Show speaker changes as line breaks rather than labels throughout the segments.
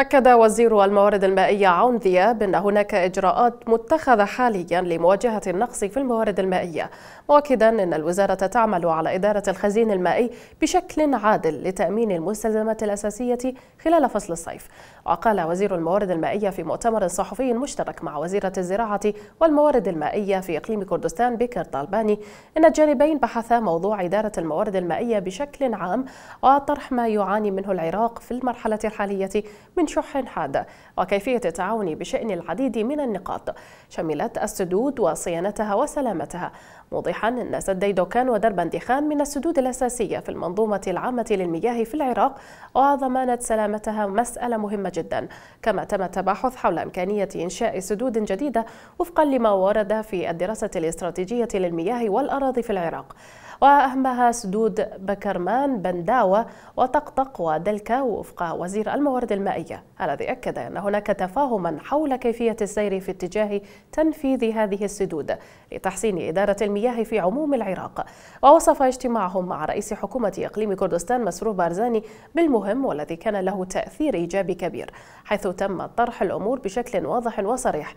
أكد وزير الموارد المائية عون ذياب أن هناك إجراءات متخذة حاليا لمواجهة النقص في الموارد المائية مؤكدا أن الوزارة تعمل على إدارة الخزين المائي بشكل عادل لتأمين المستلزمات الأساسية خلال فصل الصيف وقال وزير الموارد المائية في مؤتمر صحفي مشترك مع وزيرة الزراعة والموارد المائية في إقليم كردستان بكر طالباني أن الجانبين بحثا موضوع إدارة الموارد المائية بشكل عام وطرح ما يعاني منه العراق في المرحلة الحالية من شح حاد وكيفية التعاون بشأن العديد من النقاط شملت السدود وصيانتها وسلامتها موضحا أن سد دوكان ودرب اندخان من السدود الأساسية في المنظومة العامة للمياه في العراق وضمانة سلامتها مسألة مهمة جدا كما تم التباحث حول إمكانية إنشاء سدود جديدة وفقا لما ورد في الدراسة الاستراتيجية للمياه والأراضي في العراق وأهمها سدود بكرمان بنداوة وطقطق ودلكة وفق وزير الموارد المائية الذي أكد أن هناك تفاهما حول كيفية السير في اتجاه تنفيذ هذه السدود لتحسين إدارة المياه في عموم العراق ووصف اجتماعهم مع رئيس حكومة إقليم كردستان مسرور بارزاني بالمهم والذي كان له تأثير إيجابي كبير حيث تم طرح الأمور بشكل واضح وصريح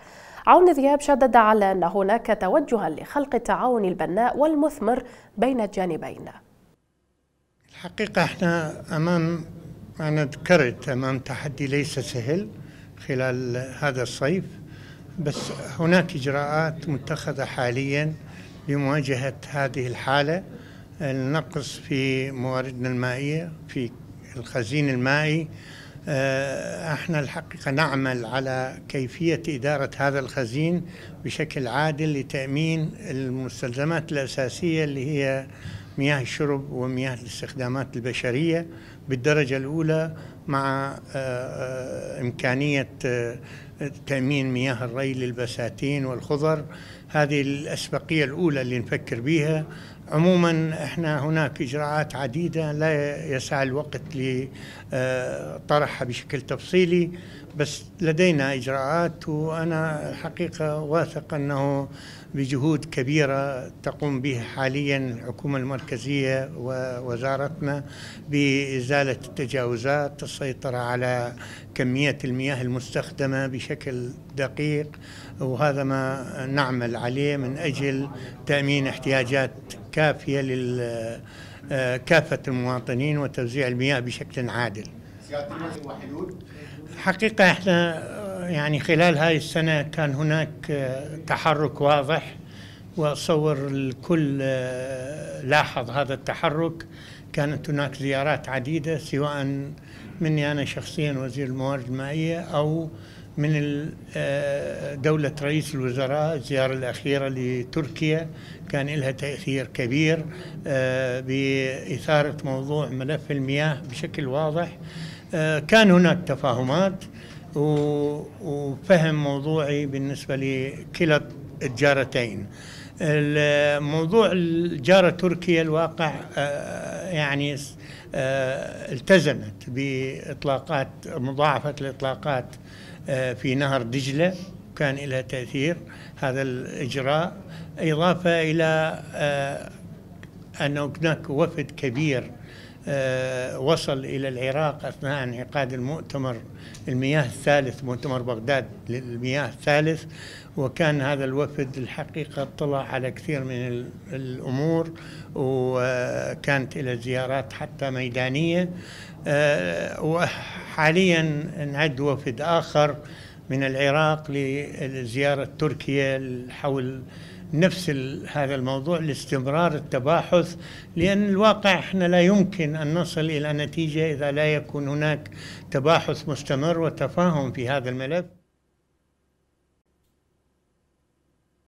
عون ذياب شدد على أن هناك توجها لخلق التعاون البناء والمثمر بين الجانبين
الحقيقة احنا أمام أنا ذكرت أمام تحدي ليس سهل خلال هذا الصيف بس هناك إجراءات متخذة حاليا لمواجهة هذه الحالة النقص في مواردنا المائية في الخزين المائي آه، احنا الحقيقه نعمل على كيفيه اداره هذا الخزين بشكل عادل لتامين المستلزمات الاساسيه اللي هي مياه الشرب ومياه الاستخدامات البشريه بالدرجة الأولى مع آه، آه، إمكانية آه، تأمين مياه الري للبساتين والخضر هذه الأسبقية الأولى اللي نفكر بها عموما احنا هناك إجراءات عديدة لا يسع الوقت لطرحها بشكل تفصيلي بس لدينا إجراءات وأنا الحقيقة واثق أنه بجهود كبيرة تقوم بها حاليا الحكومة المركزية ووزارتنا بإزالة إزالة التجاوزات السيطرة على كمية المياه المستخدمة بشكل دقيق وهذا ما نعمل عليه من أجل تأمين احتياجات كافية لكافة آه، المواطنين وتوزيع المياه بشكل عادل حقيقة احنا آه، يعني خلال هاي السنة كان هناك آه، تحرك واضح وأصور الكل لاحظ هذا التحرك كانت هناك زيارات عديدة سواء مني أنا شخصيا وزير الموارد المائية أو من آه، دولة رئيس الوزراء الزيارة الأخيرة لتركيا كان لها تأثير كبير آه، بإثارة موضوع ملف المياه بشكل واضح آه، كان هناك تفاهمات وفهم موضوعي بالنسبة لكلا الجارتين موضوع الجارة تركيا الواقع يعني آه، التزمت باطلاقات مضاعفه الاطلاقات آه، في نهر دجله كان لها تاثير هذا الاجراء اضافه الى آه، ان هناك وفد كبير آه، وصل إلى العراق أثناء انعقاد المؤتمر المياه الثالث مؤتمر بغداد للمياه الثالث وكان هذا الوفد الحقيقة اطلع على كثير من الأمور وكانت إلى زيارات حتى ميدانية آه، وحاليا نعد وفد آخر من العراق لزيارة تركيا حول نفس هذا الموضوع لاستمرار التباحث لأن الواقع احنا لا يمكن أن نصل إلى نتيجة إذا لا يكون هناك تباحث مستمر وتفاهم في هذا الملف